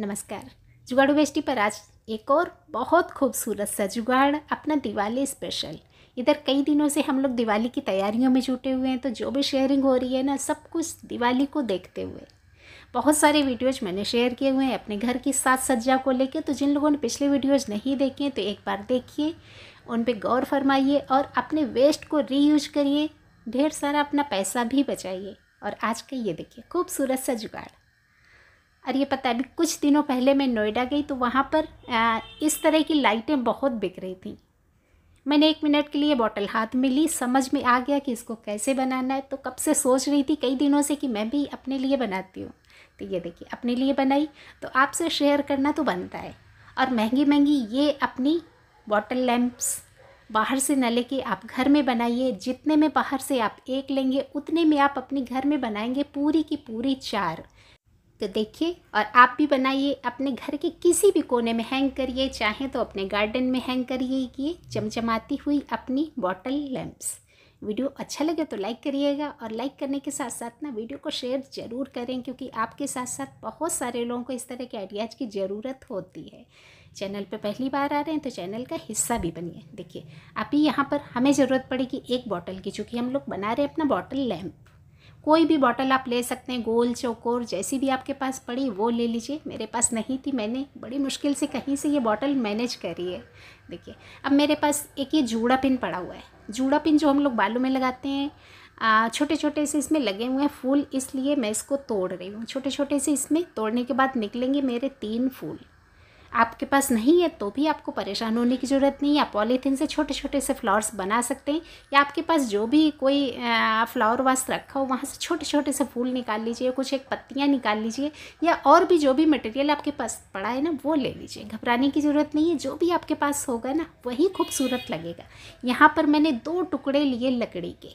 नमस्कार जुगाड़ू बेस्टी पर आज एक और बहुत खूबसूरत सा जुगाड़ अपना दिवाली स्पेशल इधर कई दिनों से हम लोग दिवाली की तैयारियों में जुटे हुए हैं तो जो भी शेयरिंग हो रही है ना सब कुछ दिवाली को देखते हुए बहुत सारे वीडियोज़ मैंने शेयर किए हुए हैं अपने घर की साज सज्जा को लेकर तो जिन लोगों ने पिछले वीडियोज़ नहीं देखे हैं तो एक बार देखिए उन पर गौर फरमाइए और अपने वेस्ट को रीयूज करिए ढेर सारा अपना पैसा भी बचाइए और आज का ये देखिए खूबसूरत सा जुगाड़ और ये पता है अभी कुछ दिनों पहले मैं नोएडा गई तो वहाँ पर आ, इस तरह की लाइटें बहुत बिक रही थी मैंने एक मिनट के लिए बॉटल हाथ में ली समझ में आ गया कि इसको कैसे बनाना है तो कब से सोच रही थी कई दिनों से कि मैं भी अपने लिए बनाती हूँ तो ये देखिए अपने लिए बनाई तो आपसे शेयर करना तो बनता है और महंगी महंगी ये अपनी बॉटल लैम्प्स बाहर से न लेके आप घर में बनाइए जितने में बाहर से आप एक लेंगे उतने में आप अपने घर में बनाएंगे पूरी की पूरी चार तो देखिए और आप भी बनाइए अपने घर के किसी भी कोने में हैंग करिए चाहे तो अपने गार्डन में हैंग करिए ये चमचमाती हुई अपनी बॉटल लैम्प्स वीडियो अच्छा लगे तो लाइक करिएगा और लाइक करने के साथ साथ ना वीडियो को शेयर ज़रूर करें क्योंकि आपके साथ साथ बहुत सारे लोगों को इस तरह के आइडियाज़ की ज़रूरत होती है चैनल पे पहली बार आ रहे हैं तो चैनल का हिस्सा भी बनिए देखिए अभी यहाँ पर हमें ज़रूरत पड़ेगी एक बॉटल की चूँकि हम लोग बना रहे हैं अपना बॉटल लैम्प कोई भी बॉटल आप ले सकते हैं गोल चौकोर जैसी भी आपके पास पड़ी वो ले लीजिए मेरे पास नहीं थी मैंने बड़ी मुश्किल से कहीं से ये बॉटल मैनेज करी है देखिए अब मेरे पास एक ये जूड़ा पिन पड़ा हुआ है जूड़ा पिन जो हम लोग बालों में लगाते हैं छोटे छोटे से इसमें लगे हुए हैं फूल इसलिए मैं इसको तोड़ रही हूँ छोटे छोटे से इसमें तोड़ने के बाद निकलेंगे मेरे तीन फूल आपके पास नहीं है तो भी आपको परेशान होने की ज़रूरत नहीं है आप पॉलीथीन से छोटे छोटे से फ्लावर्स बना सकते हैं या आपके पास जो भी कोई फ्लावर वास रखा हो वहाँ से छोटे छोटे से फूल निकाल लीजिए कुछ एक पत्तियाँ निकाल लीजिए या और भी जो भी मटेरियल आपके पास पड़ा है ना वो ले लीजिए घबराने की ज़रूरत नहीं है जो भी आपके पास होगा ना वही खूबसूरत लगेगा यहाँ पर मैंने दो टुकड़े लिए लकड़ी के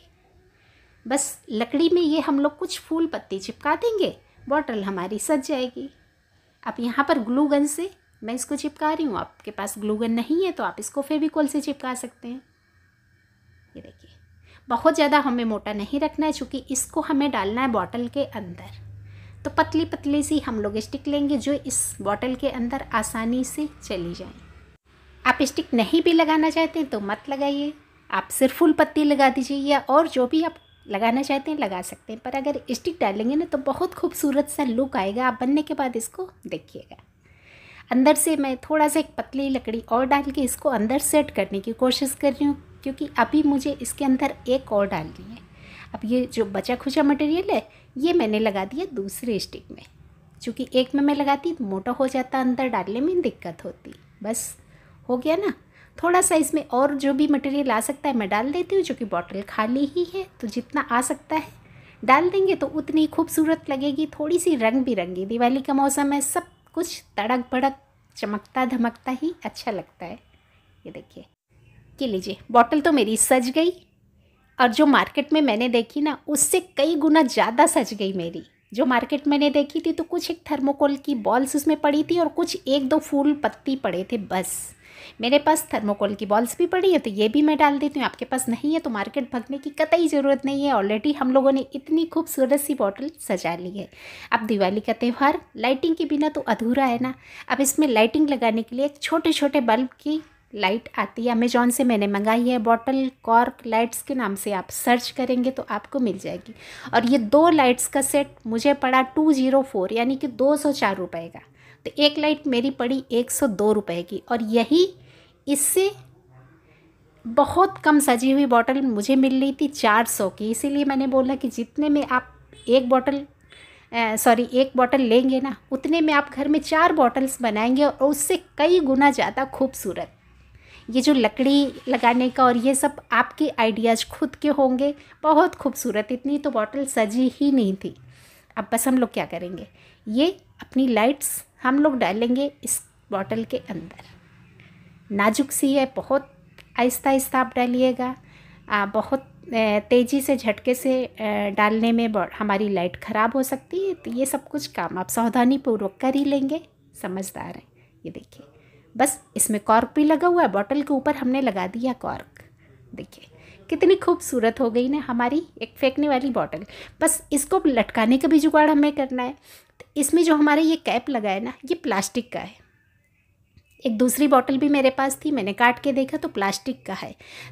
बस लकड़ी में ये हम लोग कुछ फूल पत्ती चिपका देंगे बॉटल हमारी सज जाएगी अब यहाँ पर ग्लू गन से मैं इसको चिपका रही हूँ आपके पास ग्लूगन नहीं है तो आप इसको फेविकोल से चिपका सकते हैं ये देखिए बहुत ज़्यादा हमें मोटा नहीं रखना है चूँकि इसको हमें डालना है बॉटल के अंदर तो पतली पतली सी हम लोग स्टिक लेंगे जो इस बॉटल के अंदर आसानी से चली जाए आप स्टिक नहीं भी लगाना चाहते तो मत लगाइए आप सिर्फ फुल पत्ती लगा दीजिए या और जो भी आप लगाना चाहते हैं लगा सकते हैं पर अगर स्टिक डालेंगे ना तो बहुत खूबसूरत सा लुक आएगा आप बनने के बाद इसको देखिएगा अंदर से मैं थोड़ा सा एक पतली लकड़ी और डाल के इसको अंदर सेट करने की कोशिश कर रही हूँ क्योंकि अभी मुझे इसके अंदर एक और डालनी है अब ये जो बचा खुचा मटेरियल है ये मैंने लगा दिया दूसरे स्टिक में चूँकि एक में मैं लगाती तो मोटा हो जाता अंदर डालने में दिक्कत होती बस हो गया ना थोड़ा सा इसमें और जो भी मटेरियल आ सकता है मैं डाल देती हूँ जो कि बॉटल खाली ही है तो जितना आ सकता है डाल देंगे तो उतनी खूबसूरत लगेगी थोड़ी सी रंग बिरंगी दिवाली का मौसम है सब कुछ तड़क भड़क चमकता धमकता ही अच्छा लगता है ये देखिए ये लीजिए बॉटल तो मेरी सज गई और जो मार्केट में मैंने देखी ना उससे कई गुना ज़्यादा सज गई मेरी जो मार्केट मैंने देखी थी तो कुछ एक थर्मोकोल की बॉल्स उसमें पड़ी थी और कुछ एक दो फूल पत्ती पड़े थे बस मेरे पास थर्मोकोल की बॉल्स भी पड़ी है तो ये भी मैं डाल देती हूँ आपके पास नहीं है तो मार्केट भगने की कतई ज़रूरत नहीं है ऑलरेडी हम लोगों ने इतनी खूबसूरत सी बॉटल सजा ली है अब दिवाली का त्यौहार लाइटिंग के बिना तो अधूरा है ना अब इसमें लाइटिंग लगाने के लिए छोटे छोटे बल्ब की लाइट आती है अमेजॉन से मैंने मंगाई है बॉटल कॉर्क लाइट्स के नाम से आप सर्च करेंगे तो आपको मिल जाएगी और ये दो लाइट्स का सेट मुझे पड़ा टू ज़ीरो फोर यानी कि दो सौ चार रुपये का तो एक लाइट मेरी पड़ी एक सौ दो रुपये की और यही इससे बहुत कम सजी हुई बॉटल मुझे मिल रही थी चार सौ की इसीलिए मैंने बोला कि जितने में आप एक बॉटल सॉरी एक बॉटल लेंगे ना उतने में आप घर में चार बॉटल्स बनाएंगे और उससे कई गुना ज़्यादा खूबसूरत ये जो लकड़ी लगाने का और ये सब आपके आइडियाज़ खुद के होंगे बहुत खूबसूरत इतनी तो बॉटल सजी ही नहीं थी अब बस हम लोग क्या करेंगे ये अपनी लाइट्स हम लोग डालेंगे इस बॉटल के अंदर नाजुक सी है बहुत आहिस्ता आहिस्ता आप डालिएगा बहुत तेज़ी से झटके से डालने में हमारी लाइट ख़राब हो सकती है तो ये सब कुछ काम आप सावधानी पूर्वक कर ही लेंगे समझदार हैं ये देखिए बस इसमें कॉर्क भी लगा हुआ है बॉटल के ऊपर हमने लगा दिया कॉर्क देखिए कितनी खूबसूरत हो गई ना हमारी एक फेंकने वाली बॉटल बस इसको लटकाने का भी जुगाड़ हमें करना है तो इसमें जो हमारा ये कैप लगा है ना ये प्लास्टिक का है एक दूसरी बॉटल भी मेरे पास थी मैंने काट के देखा तो प्लास्टिक का है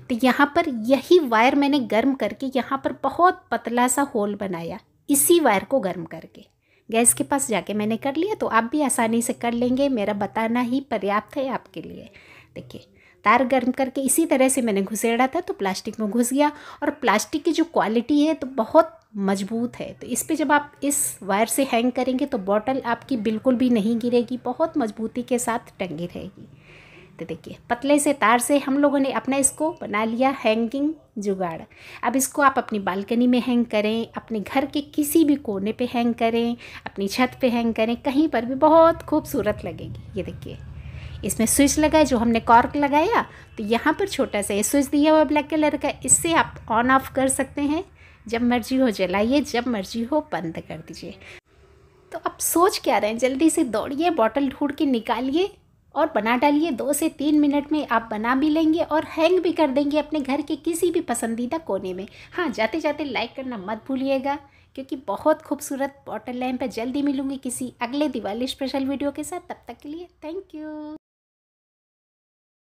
तो यहाँ पर यही वायर मैंने गर्म करके यहाँ पर बहुत पतला सा होल बनाया इसी वायर को गर्म करके गैस के पास जाके मैंने कर लिया तो आप भी आसानी से कर लेंगे मेरा बताना ही पर्याप्त है आपके लिए देखिए तार गर्म करके इसी तरह से मैंने घुसेड़ा था तो प्लास्टिक में घुस गया और प्लास्टिक की जो क्वालिटी है तो बहुत मजबूत है तो इस पे जब आप इस वायर से हैंग करेंगे तो बॉटल आपकी बिल्कुल भी नहीं गिरेगी बहुत मजबूती के साथ टंगी रहेगी तो देखिए पतले से तार से हम लोगों ने अपना इसको बना लिया हैंगिंग जुगाड़ अब इसको आप अपनी बालकनी में हैंग करें अपने घर के किसी भी कोने पे हैंग करें अपनी छत पे हैंग करें कहीं पर भी बहुत खूबसूरत लगेगी ये देखिए इसमें स्विच लगाए जो हमने कॉर्क लगाया तो यहाँ पर छोटा सा ये स्विच दिया हुआ ब्लैक कलर का इससे आप ऑन ऑफ कर सकते हैं जब मर्जी हो जलाइए जब मर्जी हो बंद कर दीजिए तो आप सोच क्या रहे हैं जल्दी से दौड़िए बॉटल ढूंढ के निकालिए और बना डालिए दो से तीन मिनट में आप बना भी लेंगे और हैंग भी कर देंगे अपने घर के किसी भी पसंदीदा कोने में हाँ जाते जाते लाइक करना मत भूलिएगा क्योंकि बहुत खूबसूरत बॉटल लैम्प है जल्दी मिलूंगी किसी अगले दिवाली स्पेशल वीडियो के साथ तब तक के लिए थैंक यू